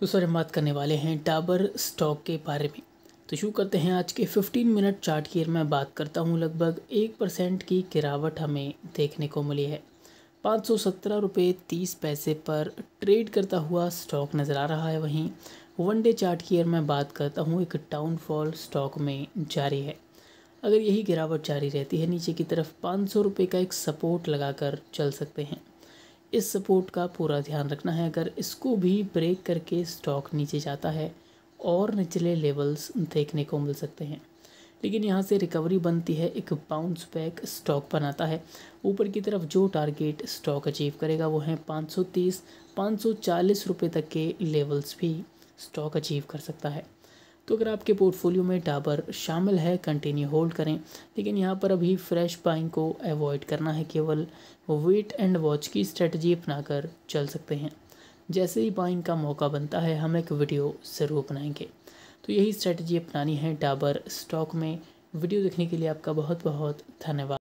तो सर हम बात करने वाले हैं डाबर स्टॉक के बारे में तो शुरू करते हैं आज के 15 मिनट चार्ट की मैं बात करता हूँ लगभग एक परसेंट की गिरावट हमें देखने को मिली है पाँच सौ सत्रह रुपये तीस पैसे पर ट्रेड करता हुआ स्टॉक नज़र आ रहा है वहीं वन डे चार्ट की मैं बात करता हूँ एक डाउनफॉल स्टॉक में जारी है अगर यही गिरावट जारी रहती है नीचे की तरफ पाँच सौ रुपये का एक सपोर्ट लगाकर चल सकते हैं इस सपोर्ट का पूरा ध्यान रखना है अगर इसको भी ब्रेक करके स्टॉक नीचे जाता है और निचले लेवल्स देखने को मिल सकते हैं लेकिन यहाँ से रिकवरी बनती है एक बाउंस बैक स्टॉक बनाता है ऊपर की तरफ जो टारगेट स्टॉक अचीव करेगा वो है 530 540 रुपए तक के लेवल्स भी स्टॉक अचीव कर सकता है तो अगर आपके पोर्टफोलियो में डाबर शामिल है कंटिन्यू होल्ड करें लेकिन यहाँ पर अभी फ्रेश बाइंग को अवॉइड करना है केवल वेट एंड वॉच की स्ट्रेटजी अपनाकर चल सकते हैं जैसे ही बाइंग का मौका बनता है हम एक वीडियो ज़रूर बनाएंगे तो यही स्ट्रेटजी अपनानी है डाबर स्टॉक में वीडियो देखने के लिए आपका बहुत बहुत धन्यवाद